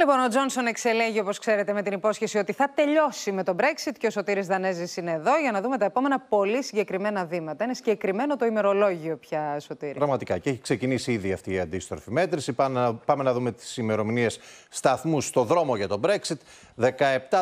Λοιπόν, ο Τζόνσον εξελέγει, όπως ξέρετε, με την υπόσχεση ότι θα τελειώσει με τον Brexit και ο Σωτήρης Δανέζης είναι εδώ για να δούμε τα επόμενα πολύ συγκεκριμένα βήματα. Είναι συγκεκριμένο το ημερολόγιο πια, Σωτήρη. Πραγματικά. Και έχει ξεκινήσει ήδη αυτή η αντίστροφη μέτρηση. Πάμε, να δούμε τις ημερομηνίες σταθμούς στο δρόμο για τον Brexit. 17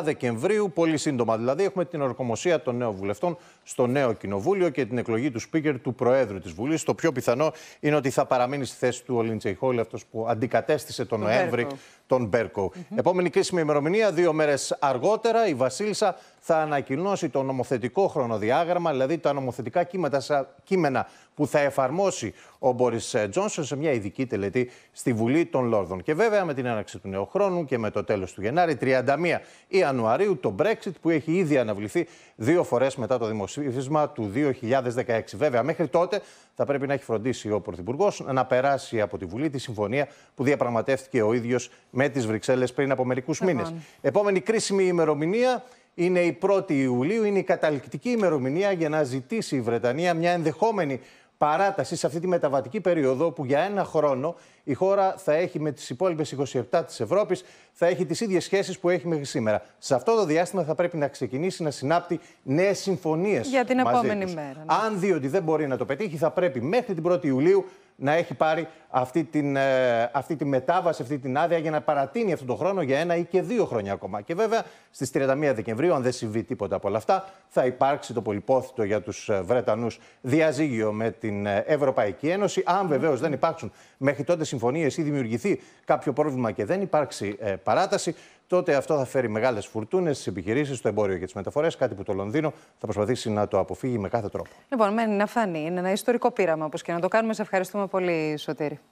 Δεκεμβρίου, πολύ σύντομα δηλαδή, έχουμε την ορκομοσία των νέων βουλευτών στο νέο κοινοβούλιο και την εκλογή του Speaker του Προέδρου της Βουλής. Το πιο πιθανό είναι ότι θα παραμείνει στη θέση του ο Χόλ, αυτός που αντικατέστησε τον Νοέμβρη τον Μπέρκο. Mm-hmm. Επόμενη κρίσιμη ημερομηνία, δύο μέρες αργότερα, η Βασίλισσα θα ανακοινώσει το νομοθετικό χρονοδιάγραμμα, δηλαδή τα νομοθετικά κείμενα, κείμενα που θα εφαρμόσει ο Μπόρις ε, Τζόνσον σε μια ειδική τελετή στη Βουλή των Λόρδων. Και βέβαια με την έναρξη του νέου χρόνου και με το τέλος του Γενάρη, 31 Ιανουαρίου, το Brexit που έχει ήδη αναβληθεί δύο φορές μετά το δημοψήφισμα του 2016. Βέβαια, μέχρι τότε θα πρέπει να έχει φροντίσει ο Πρωθυπουργός να περάσει από τη Βουλή τη συμφωνία που διαπραγματεύτηκε ο ίδιος με τις Βρυξέλλες πριν από μερικούς μήνες. Επόμενη κρίσιμη ημερομηνία είναι η 1η Ιουλίου, είναι η καταληκτική ημερομηνία για να ζητήσει η Βρετανία μια ενδεχόμενη παράταση σε αυτή τη μεταβατική περίοδο που για ένα χρόνο η χώρα θα έχει με τις υπόλοιπες 27 της Ευρώπης, θα έχει τις ίδιες σχέσεις που έχει μέχρι σήμερα. Σε αυτό το διάστημα θα πρέπει να ξεκινήσει να συνάπτει νέες συμφωνίες. Για την επόμενη μέρα. Ναι. Αν δει ότι δεν μπορεί να το πετύχει, θα πρέπει μέχρι την 1η Ιουλίου να έχει πάρει αυτή, την, ε, αυτή τη μετάβαση, αυτή την άδεια για να παρατείνει αυτόν τον χρόνο για ένα ή και δύο χρόνια ακόμα. Και βέβαια στις 31 Δεκεμβρίου, αν δεν συμβεί τίποτα από όλα αυτά, θα υπάρξει το πολυπόθητο για τους ε, Βρετανούς διαζύγιο με την ε, Ευρωπαϊκή Ένωση. Αν βεβαίως δεν υπάρξουν μέχρι τότε συμφωνίες ή δημιουργηθεί κάποιο πρόβλημα και δεν υπάρξει παράταση, τότε αυτό θα φέρει μεγάλες φουρτούνες στις επιχειρήσεις, στο εμπόριο και τις μεταφορές. Κάτι που το Λονδίνο θα προσπαθήσει να το αποφύγει με κάθε τρόπο. Λοιπόν, μένει να φανεί. Είναι ένα ιστορικό πείραμα, όπως και να το κάνουμε. Σε ευχαριστούμε πολύ, Σωτήρη.